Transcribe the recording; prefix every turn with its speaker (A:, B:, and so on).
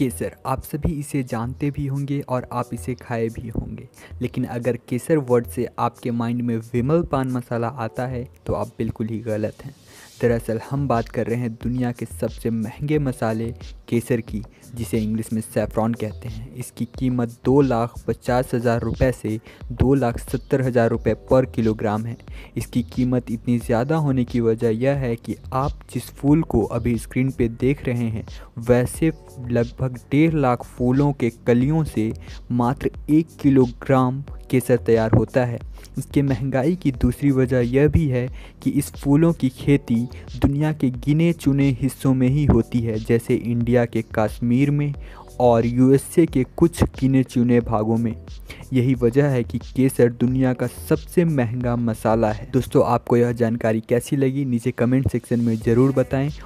A: केसर आप सभी इसे जानते भी होंगे और आप इसे खाए भी होंगे लेकिन अगर केसर वर्ड से आपके माइंड में विमल पान मसाला आता है तो आप बिल्कुल ही गलत हैं दरअसल हम बात कर रहे हैं दुनिया के सबसे महंगे मसाले केसर की जिसे इंग्लिश में सेफ्रॉन कहते हैं इसकी कीमत दो लाख पचास हज़ार रुपये से दो लाख सत्तर हज़ार रुपये पर किलोग्राम है इसकी कीमत इतनी ज़्यादा होने की वजह यह है कि आप जिस फूल को अभी स्क्रीन पे देख रहे हैं वैसे लगभग डेढ़ लाख फूलों के कलियों से मात्र एक किलो ग्राम केसर तैयार होता है इसके महंगाई की दूसरी वजह यह भी है कि इस फूलों की खेती दुनिया के गिने चुने हिस्सों में ही होती है जैसे इंडिया के कश्मीर में और यूएसए के कुछ गिने चुने भागों में यही वजह है कि केसर दुनिया का सबसे महंगा मसाला है दोस्तों आपको यह जानकारी कैसी लगी नीचे कमेंट सेक्शन में ज़रूर बताएं